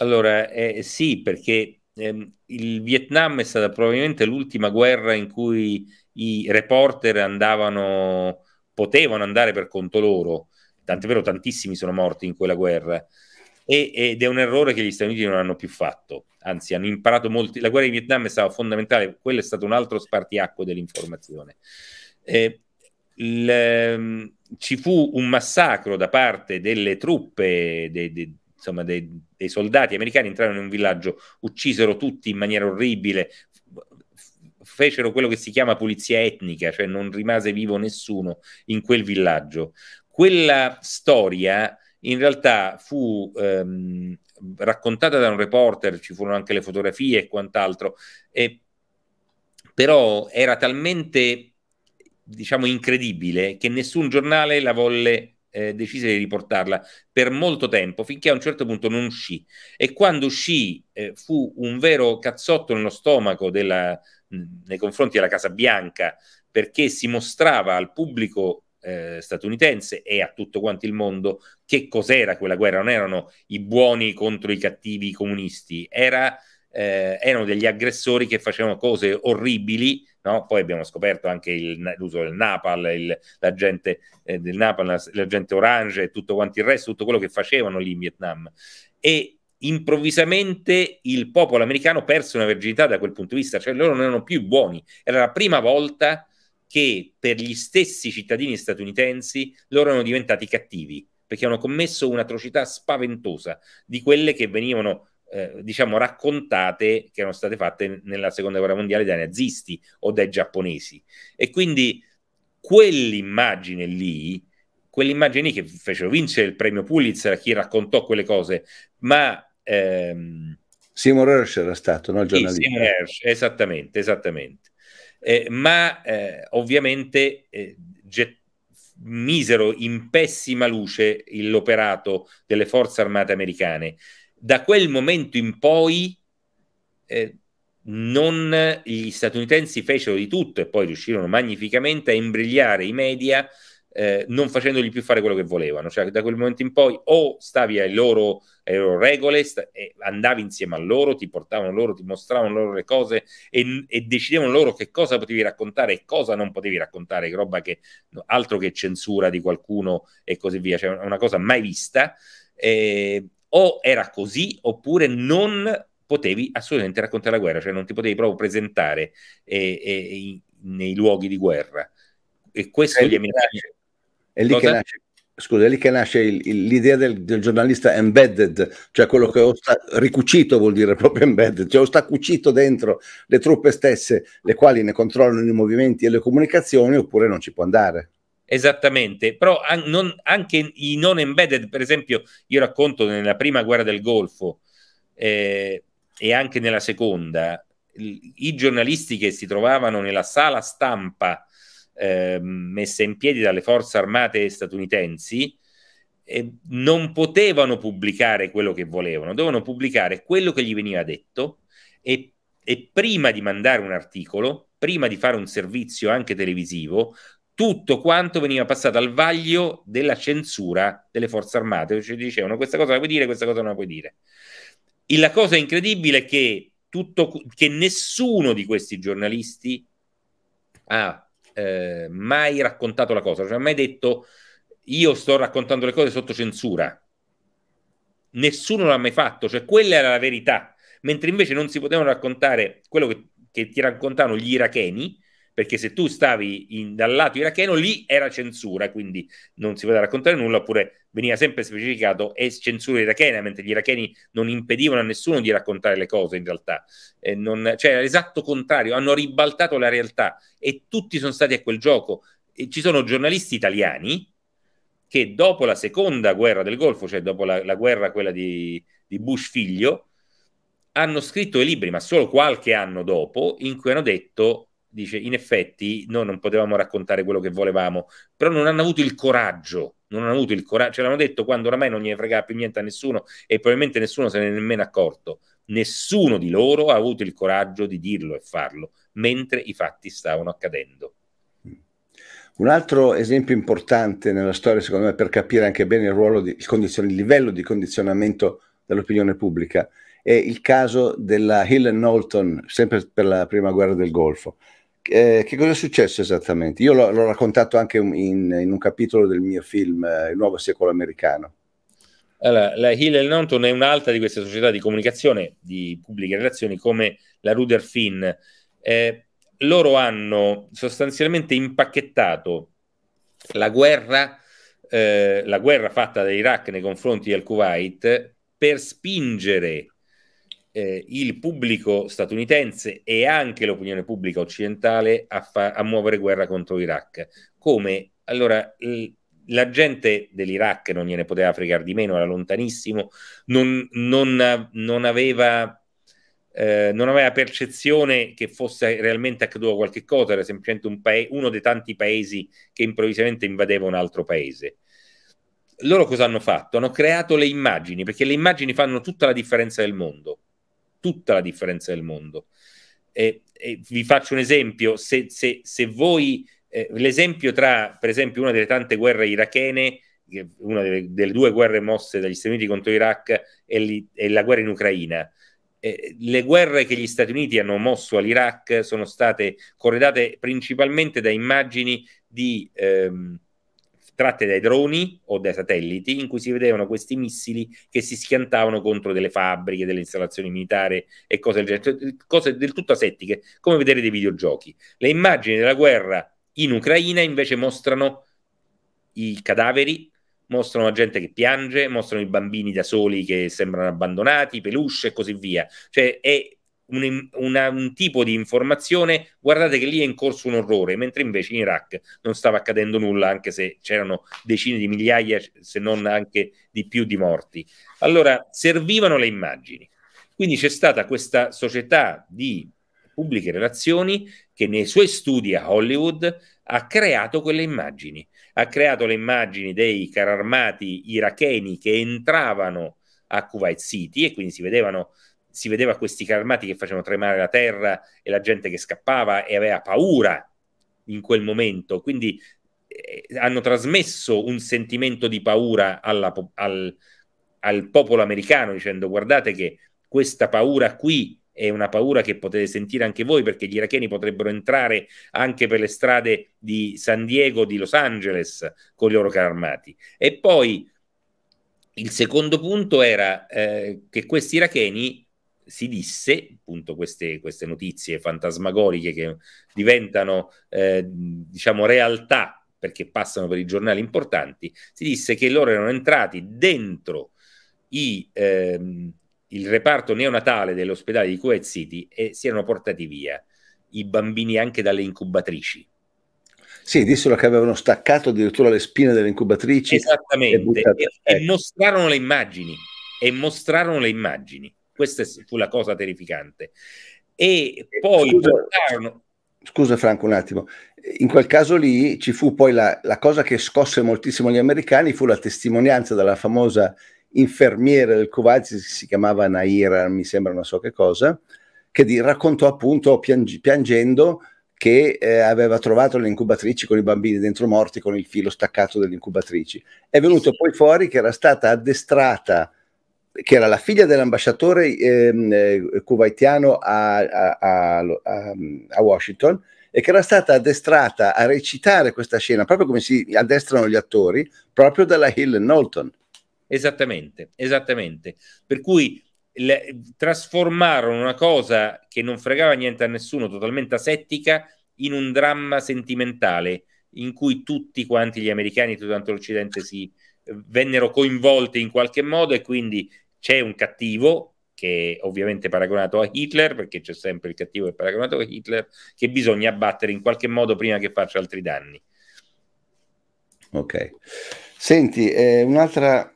Allora, eh, sì, perché ehm, il Vietnam è stata probabilmente l'ultima guerra in cui i reporter andavano, potevano andare per conto loro, tant'è vero tantissimi sono morti in quella guerra, e, ed è un errore che gli Stati Uniti non hanno più fatto, anzi hanno imparato molto. la guerra in Vietnam è stata fondamentale, quello è stato un altro spartiacque dell'informazione. Eh, il, ehm, ci fu un massacro da parte delle truppe de, de, insomma, dei, dei, soldati americani entrarono in un villaggio, uccisero tutti in maniera orribile, fecero quello che si chiama pulizia etnica, cioè non rimase vivo nessuno in quel villaggio. Quella storia in realtà fu ehm, raccontata da un reporter, ci furono anche le fotografie e quant'altro, e, però era talmente diciamo incredibile che nessun giornale la volle eh, decise di riportarla per molto tempo, finché a un certo punto non uscì. E quando uscì eh, fu un vero cazzotto nello stomaco della, mh, nei confronti della Casa Bianca, perché si mostrava al pubblico eh, statunitense e a tutto quanto il mondo che cos'era quella guerra. Non erano i buoni contro i cattivi comunisti, era, eh, erano degli aggressori che facevano cose orribili No? Poi abbiamo scoperto anche il, l'uso del Napal, il, l'agente eh, del Napal, l'agente Orange e tutto quanto il resto, tutto quello che facevano lì in Vietnam. E improvvisamente il popolo americano perse una virginità da quel punto di vista, cioè loro non erano più buoni. Era la prima volta che per gli stessi cittadini statunitensi loro erano diventati cattivi perché hanno commesso un'atrocità spaventosa di quelle che venivano eh, diciamo raccontate che erano state fatte nella seconda guerra mondiale dai nazisti o dai giapponesi e quindi quell'immagine lì quell'immagine lì che fecero vincere il premio Pulitzer a chi raccontò quelle cose ma ehm, Simon Hirsch era stato no? il giornalista sì, Hirsch, esattamente esattamente eh, ma eh, ovviamente eh, misero in pessima luce l'operato delle forze armate americane da quel momento in poi eh, non, gli statunitensi fecero di tutto e poi riuscirono magnificamente a imbrigliare i media eh, non facendogli più fare quello che volevano. Cioè, da quel momento in poi o stavi ai loro, ai loro regole, andavi insieme a loro, ti portavano loro, ti mostravano loro le cose e, e, decidevano loro che cosa potevi raccontare e cosa non potevi raccontare, roba che altro che censura di qualcuno e così via, cioè una cosa mai vista. Eh, o era così oppure non potevi assolutamente raccontare la guerra, cioè non ti potevi proprio presentare eh, eh, nei luoghi di guerra. E questo è gli americani... È lì che nasce scusa, è lì che nasce l'idea del, del, giornalista embedded, cioè quello che ho sta ricucito vuol dire proprio embedded, cioè o sta cucito dentro le truppe stesse, le quali ne controllano i movimenti e le comunicazioni, oppure non ci può andare. Esattamente, però an non, anche i non embedded, per esempio, io racconto nella prima guerra del Golfo eh, e anche nella seconda, i giornalisti che si trovavano nella sala stampa eh, messa in piedi dalle forze armate statunitensi eh, non potevano pubblicare quello che volevano, dovevano pubblicare quello che gli veniva detto e, e prima di mandare un articolo, prima di fare un servizio anche televisivo, tutto quanto veniva passato al vaglio della censura delle forze armate, cioè dicevano questa cosa la puoi dire, questa cosa non la puoi dire. E la cosa incredibile è che, tutto, che nessuno di questi giornalisti ha eh, mai raccontato la cosa, cioè ha mai detto io sto raccontando le cose sotto censura. Nessuno l'ha mai fatto, cioè quella era la verità, mentre invece non si potevano raccontare quello che, che ti raccontavano gli iracheni, perché se tu stavi in, dal lato iracheno lì era censura, quindi non si poteva raccontare nulla, oppure veniva sempre specificato è censura irachena, mentre gli iracheni non impedivano a nessuno di raccontare le cose in realtà, eh, non, cioè l'esatto contrario, hanno ribaltato la realtà e tutti sono stati a quel gioco. E ci sono giornalisti italiani che dopo la seconda guerra del Golfo, cioè dopo la, la guerra quella di, di Bush figlio, hanno scritto i libri, ma solo qualche anno dopo, in cui hanno detto dice in effetti noi non potevamo raccontare quello che volevamo, però non hanno avuto il coraggio, non hanno avuto il coraggio, ce l'hanno detto quando oramai non gli fregava più niente a nessuno e probabilmente nessuno se ne è nemmeno accorto. Nessuno di loro ha avuto il coraggio di dirlo e farlo, mentre i fatti stavano accadendo. Un altro esempio importante nella storia, secondo me, per capire anche bene il, ruolo di, il, il livello di condizionamento dell'opinione pubblica, è il caso della Hill Knowlton, sempre per la prima guerra del Golfo eh, che cosa è successo esattamente? Io l'ho, raccontato anche in, in, un capitolo del mio film eh, Il nuovo secolo americano. Allora, la Hill e Norton è un'altra di queste società di comunicazione, di pubbliche relazioni, come la Ruder Finn. Eh, loro hanno sostanzialmente impacchettato la guerra, eh, la guerra fatta dall'Iraq nei confronti del Kuwait per spingere eh, il pubblico statunitense e anche l'opinione pubblica occidentale a, fa- a muovere guerra contro l'Iraq. Come allora il, la gente dell'Iraq non gliene poteva fregare di meno, era lontanissimo, non, non, non, aveva, eh, non aveva. percezione che fosse realmente accaduto qualche cosa, era semplicemente un pa- uno dei tanti paesi che improvvisamente invadeva un altro paese loro cosa hanno fatto? Hanno creato le immagini, perché le immagini fanno tutta la differenza del mondo tutta la differenza del mondo. E, e vi faccio un esempio, se, se, se voi, eh, l'esempio tra, per esempio, una delle tante guerre irachene, una delle, delle due guerre mosse dagli Stati Uniti contro l'Iraq e, li, e la guerra in Ucraina. Eh, le guerre che gli Stati Uniti hanno mosso all'Iraq sono state corredate principalmente da immagini di... Ehm, tratte dai droni o dai satelliti in cui si vedevano questi missili che si schiantavano contro delle fabbriche, delle installazioni militari e cose del genere, cioè, cose del tutto asettiche, come vedere dei videogiochi. Le immagini della guerra in Ucraina invece mostrano i cadaveri, mostrano la gente che piange, mostrano i bambini da soli che sembrano abbandonati, peluche e così via. Cioè è un, una, un, tipo di informazione, guardate che lì è in corso un orrore, mentre invece in Iraq non stava accadendo nulla, anche se c'erano decine di migliaia, se non anche di più di morti. Allora, servivano le immagini. Quindi c'è stata questa società di pubbliche relazioni che nei suoi studi a Hollywood ha creato quelle immagini, ha creato le immagini dei carri armati iracheni che entravano a Kuwait City e quindi si vedevano si vedeva questi carmati che facevano tremare la terra e la gente che scappava e aveva paura in quel momento. Quindi eh, hanno trasmesso un sentimento di paura alla, al, al popolo americano dicendo guardate che questa paura qui è una paura che potete sentire anche voi perché gli iracheni potrebbero entrare anche per le strade di San Diego, di Los Angeles con i loro carri armati. E poi il secondo punto era eh, che questi iracheni si disse, appunto queste, queste notizie fantasmagoriche che diventano eh, diciamo realtà perché passano per i giornali importanti, si disse che loro erano entrati dentro i, ehm, il reparto neonatale dell'ospedale di Kuwait City e si erano portati via i bambini anche dalle incubatrici. Sì, dissero che avevano staccato addirittura le spine delle incubatrici. Esattamente, e, e, e ecco. mostrarono le immagini. E mostrarono le immagini. Questa fu la cosa terrificante. E poi scusa, portarono... scusa Franco un attimo, in quel caso lì ci fu poi la, la cosa che scosse moltissimo gli americani, fu la testimonianza della famosa infermiera del Kuwait, si chiamava Naira, mi sembra non so che cosa, che di, raccontò appunto piangi, piangendo che eh, aveva trovato le incubatrici con i bambini dentro morti con il filo staccato delle incubatrici. È venuto sì. poi fuori che era stata addestrata che era la figlia dell'ambasciatore ehm, eh, cubaitiano a, a, a, a, Washington e che era stata addestrata a recitare questa scena, proprio come si addestrano gli attori, proprio dalla Hill Knowlton. Esattamente, esattamente. Per cui le, trasformarono una cosa che non fregava niente a nessuno, totalmente asettica, in un dramma sentimentale in cui tutti quanti gli americani, tutto l'Occidente si, vennero coinvolti in qualche modo e quindi c'è un cattivo che è ovviamente è paragonato a Hitler, perché c'è sempre il cattivo che è paragonato a Hitler, che bisogna abbattere in qualche modo prima che faccia altri danni. Ok. Senti, eh, un'altra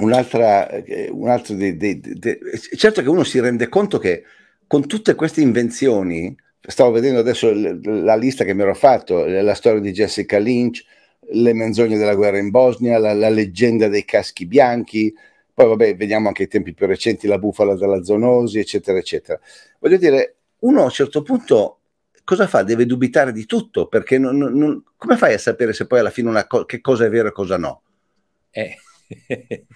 un'altra, eh, un altro dei, dei, dei, certo che uno si rende conto che con tutte queste invenzioni, stavo vedendo adesso la lista che mi ero fatto, la storia di Jessica Lynch, le menzogne della guerra in Bosnia, la, la leggenda dei caschi bianchi, poi vabbè, vediamo anche i tempi più recenti, la bufala della zoonosi, eccetera, eccetera. Voglio dire, uno a un certo punto cosa fa? Deve dubitare di tutto, perché non, non, come fai a sapere se poi alla fine co- che cosa è vero e cosa no? Eh.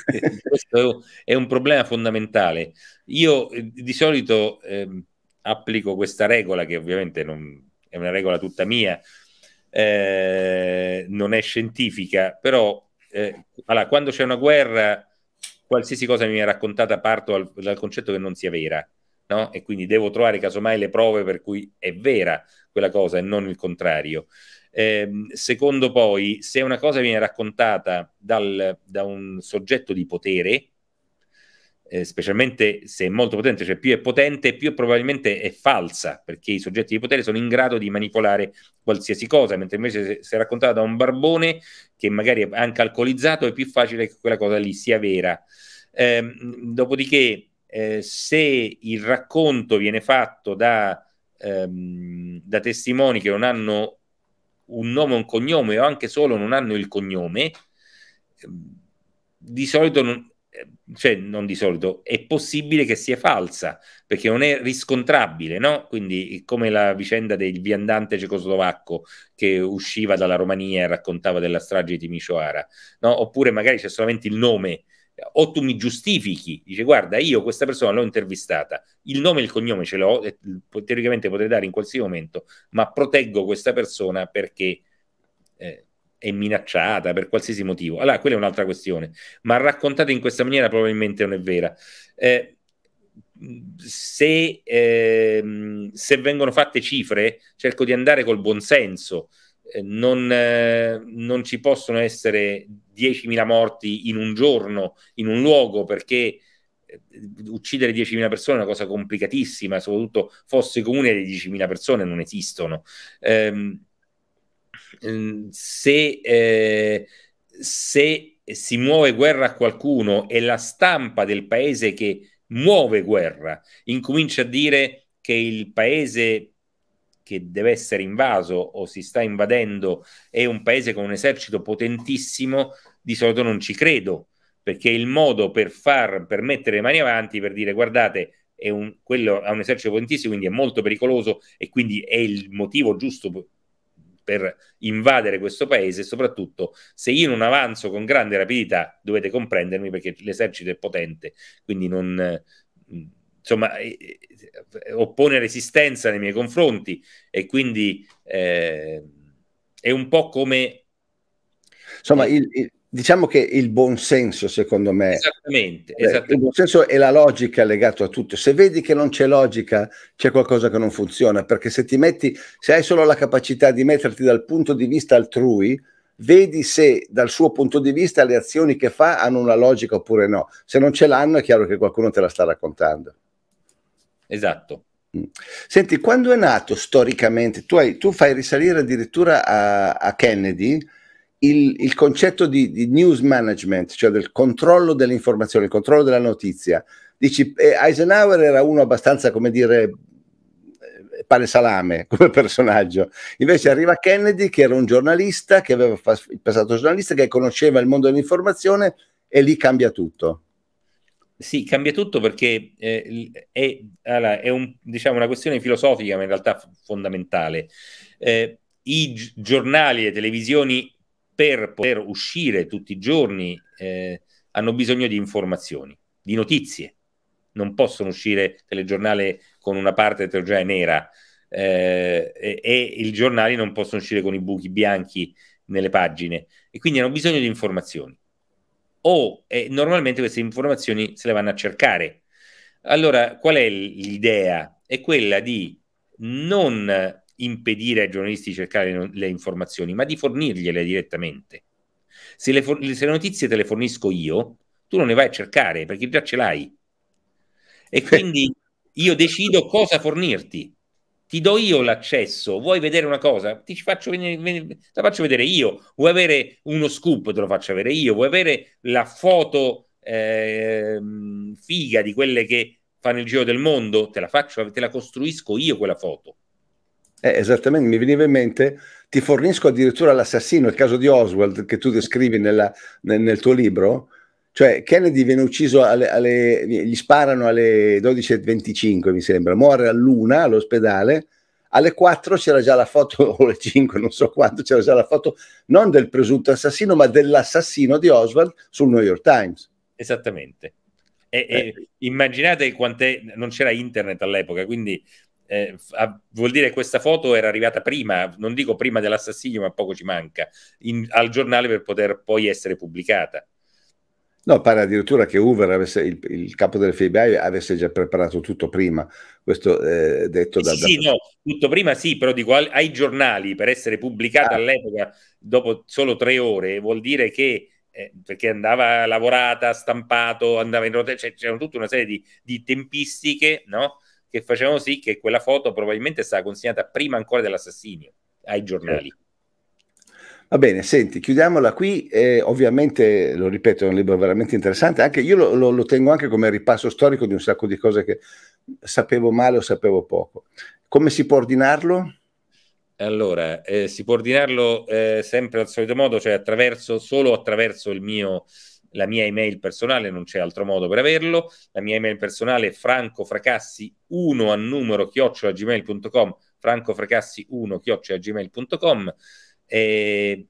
questo è un problema fondamentale. Io eh, di solito eh, applico questa regola, che ovviamente non, è una regola tutta mia, eh, non è scientifica, però eh, allora, quando c'è una guerra, qualsiasi cosa mi viene raccontata parto al, dal concetto che non sia vera, no? e quindi devo trovare casomai le prove per cui è vera quella cosa e non il contrario. Eh, secondo poi, se una cosa viene raccontata dal, da un soggetto di potere, eh, specialmente se è molto potente, cioè più è potente, più probabilmente è falsa, perché i soggetti di potere sono in grado di manipolare qualsiasi cosa, mentre invece se, è raccontata da un barbone che magari è anche alcolizzato è più facile che quella cosa lì sia vera. Eh, dopodiché, eh, se il racconto viene fatto da, ehm, da testimoni che non hanno un nome, o un cognome o anche solo non hanno il cognome, ehm, di solito non, Ehm, cioè non di solito, è possibile che sia falsa, perché non è riscontrabile, no? Quindi come la vicenda del viandante cecoslovacco che usciva dalla Romania e raccontava della strage di Timisoara, no? Oppure magari c'è solamente il nome, o tu mi giustifichi, dice guarda io questa persona l'ho intervistata, il nome e il cognome ce l'ho, teoricamente potrei dare in qualsiasi momento, ma proteggo questa persona perché... Eh, è minacciata per qualsiasi motivo. Allora, quella è un'altra questione, ma raccontata in questa maniera probabilmente non è vera. Eh, se, eh, se, vengono fatte cifre, cerco di andare col buonsenso. Eh, non, eh, non, ci possono essere 10.000 morti in un giorno, in un luogo, perché eh, uccidere 10.000 persone è una cosa complicatissima, soprattutto fosse comune le 10.000 persone non esistono. Eh, Mm, se, eh, se si muove guerra a qualcuno e la stampa del paese che muove guerra incomincia a dire che il paese che deve essere invaso o si sta invadendo è un paese con un esercito potentissimo, di solito non ci credo, perché il modo per, far, per mettere le mani avanti, per dire guardate, è un, quello ha un esercito potentissimo, quindi è molto pericoloso e quindi è il motivo giusto per invadere questo paese soprattutto se io non avanzo con grande rapidità dovete comprendermi perché l'esercito è potente, quindi non insomma eh, eh, oppone resistenza nei miei confronti e quindi eh, è un po' come insomma eh, il, il diciamo che il buonsenso, secondo me, esattamente, cioè, esattamente. il buonsenso è la logica legata a tutto. Se vedi che non c'è logica, c'è qualcosa che non funziona, perché se ti metti, se hai solo la capacità di metterti dal punto di vista altrui, vedi se dal suo punto di vista le azioni che fa hanno una logica oppure no. Se non ce l'hanno, è chiaro che qualcuno te la sta raccontando. Esatto. Mm. Senti, quando è nato storicamente, tu, hai, tu fai risalire addirittura a, a Kennedy, il, il concetto di, di, news management, cioè del controllo dell'informazione, il controllo della notizia. Dici, Eisenhower era uno abbastanza, come dire, eh, pane salame come personaggio. Invece arriva Kennedy che era un giornalista, che aveva il passato giornalista, che conosceva il mondo dell'informazione e lì cambia tutto. Sì, cambia tutto perché eh, è, è un, diciamo, una questione filosofica, ma in realtà fondamentale. Eh, I giornali e televisioni per poter uscire tutti i giorni eh, hanno bisogno di informazioni, di notizie. Non possono uscire telegiornale con una parte telegiornale nera eh, e, e i giornali non possono uscire con i buchi bianchi nelle pagine e quindi hanno bisogno di informazioni. O eh, normalmente queste informazioni se le vanno a cercare. Allora, qual è l'idea? È quella di non impedire ai giornalisti di cercare le informazioni, ma di fornirgliele direttamente. Se le, for- se le, notizie te le fornisco io, tu non ne vai a cercare perché già ce l'hai. E quindi io decido cosa fornirti. Ti do io l'accesso. Vuoi vedere una cosa? Ti faccio venire, la faccio vedere io. Vuoi avere uno scoop? Te lo faccio avere io. Vuoi avere la foto eh, figa di quelle che fanno il giro del mondo? Te la faccio, te la costruisco io quella foto eh, esattamente, mi veniva in mente, ti fornisco addirittura l'assassino, il caso di Oswald che tu descrivi nella, nel, nel, tuo libro, cioè Kennedy viene ucciso, alle, alle, gli sparano alle 12.25 mi sembra, muore all'una all'ospedale, alle 4 c'era già la foto, o alle 5, non so quando, c'era già la foto non del presunto assassino, ma dell'assassino di Oswald sul New York Times. Esattamente. E, eh. e immaginate quant'è, non c'era internet all'epoca, quindi eh, a, ah, vuol dire che questa foto era arrivata prima, non dico prima dell'assassinio, ma poco ci manca, in, al giornale per poter poi essere pubblicata. No, pare addirittura che Hoover, avesse, il, il, capo del FBI, avesse già preparato tutto prima, questo eh, detto da... Sì, da... no, tutto prima sì, però dico ai, ai giornali per essere pubblicata ah. all'epoca dopo solo tre ore vuol dire che eh, perché andava lavorata, stampato, andava in rotazione, cioè c'erano tutta una serie di, di tempistiche, no? che facevano sì che quella foto probabilmente stava consegnata prima ancora dell'assassinio ai giornali. Certo. Va bene, senti, chiudiamola qui. Eh, ovviamente, lo ripeto, è un libro veramente interessante. Anche io lo, lo, lo, tengo anche come ripasso storico di un sacco di cose che sapevo male o sapevo poco. Come si può ordinarlo? Allora, eh, si può ordinarlo eh, sempre al solito modo, cioè attraverso, solo attraverso il mio la mia email personale, non c'è altro modo per averlo, la mia email personale è francofracassi1 a numero chiocciolagmail.com, francofracassi1 chiocciolagmail.com, eh,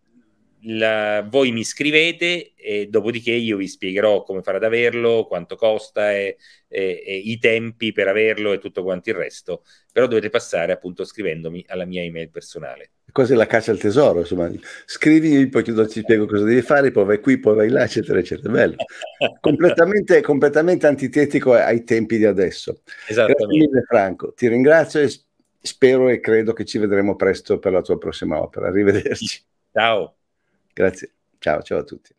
la, voi mi scrivete e dopodiché io vi spiegherò come fare ad averlo, quanto costa e, e, e, i tempi per averlo e tutto quanto il resto, però dovete passare appunto scrivendomi alla mia email personale. Cos'è la caccia al tesoro? Insomma, scrivi, poi ti spiego cosa devi fare, poi vai qui, poi vai là, eccetera, eccetera. Bello. completamente, completamente antitetico ai tempi di adesso. Grazie mille, Franco. Ti ringrazio e spero e credo che ci vedremo presto per la tua prossima opera. Arrivederci. Ciao. Grazie. Ciao, ciao a tutti.